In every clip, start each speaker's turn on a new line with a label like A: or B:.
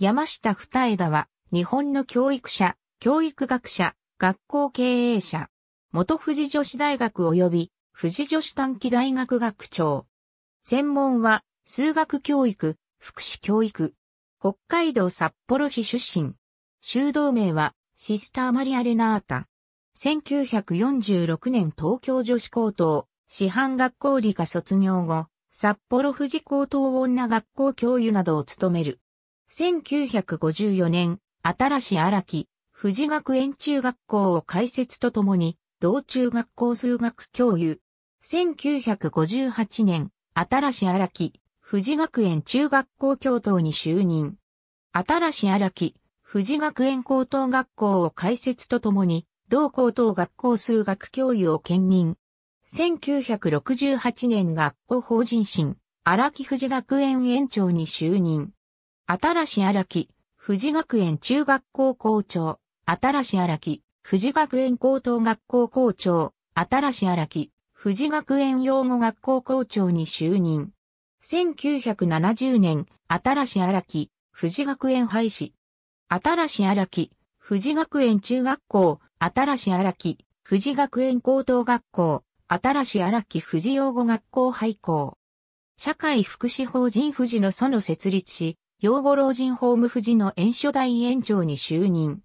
A: 山下二枝は、日本の教育者、教育学者、学校経営者、元富士女子大学及び富士女子短期大学学長。専門は、数学教育、福祉教育。北海道札幌市出身。修道名は、シスターマリア・レナータ。1946年東京女子高等、師範学校理科卒業後、札幌富士高等女学校教諭などを務める。1954年、新し荒木、富士学園中学校を開設とともに、同中学校数学教諭。1958年、新し荒木、富士学園中学校教頭に就任。新し荒木、富士学園高等学校を開設とともに、同高等学校数学教諭を兼任。1968年学校法人審、荒木富士学園園長に就任。新し荒木、富士学園中学校校長、新し荒木、富士学園高等学校校長、新し荒木、富士学園養護学校校長に就任。1970年、新し荒木、富士学園廃止。新し荒木、富士学園中学校、新し荒木、富士学園高等学校、新し荒木富士養護学校廃校。社会福祉法人富士の園設立し、養護老人ホーム富士の園所代園長に就任。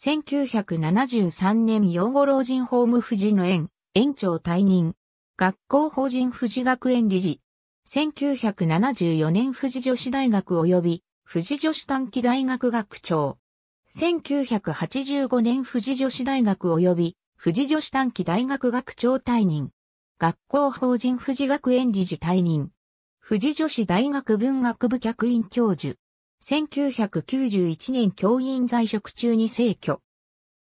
A: 1973年養護老人ホーム富士の園、園長退任。学校法人富士学園理事。1974年富士女子大学及び富士女子短期大学学長。1985年富士女子大学及び富士女子短期大学学長退任。学校法人富士学園理事退任。富士女子大学文学部客員教授。1991年教員在職中に逝去。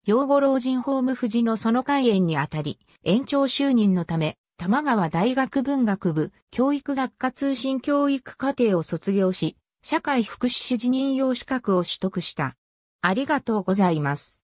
A: 養護老人ホーム富士のその開園にあたり、延長就任のため、玉川大学文学部教育学科通信教育課程を卒業し、社会福祉士任用資格を取得した。ありがとうございます。